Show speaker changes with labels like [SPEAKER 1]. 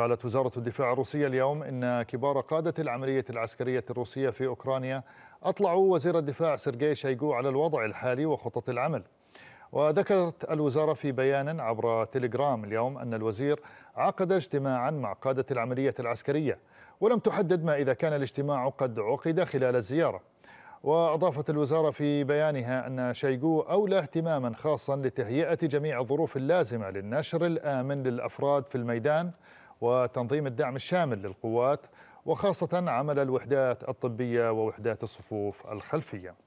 [SPEAKER 1] قالت وزارة الدفاع الروسية اليوم إن كبار قادة العملية العسكرية الروسية في أوكرانيا أطلعوا وزير الدفاع سيرجي شيغو على الوضع الحالي وخطط العمل وذكرت الوزارة في بيان عبر تليجرام اليوم أن الوزير عقد اجتماعا مع قادة العملية العسكرية ولم تحدد ما إذا كان الاجتماع قد عقد خلال الزيارة وأضافت الوزارة في بيانها أن شيغو أولى اهتماما خاصا لتهيئة جميع الظروف اللازمة للنشر الآمن للأفراد في الميدان وتنظيم الدعم الشامل للقوات وخاصة عمل الوحدات الطبية ووحدات الصفوف الخلفية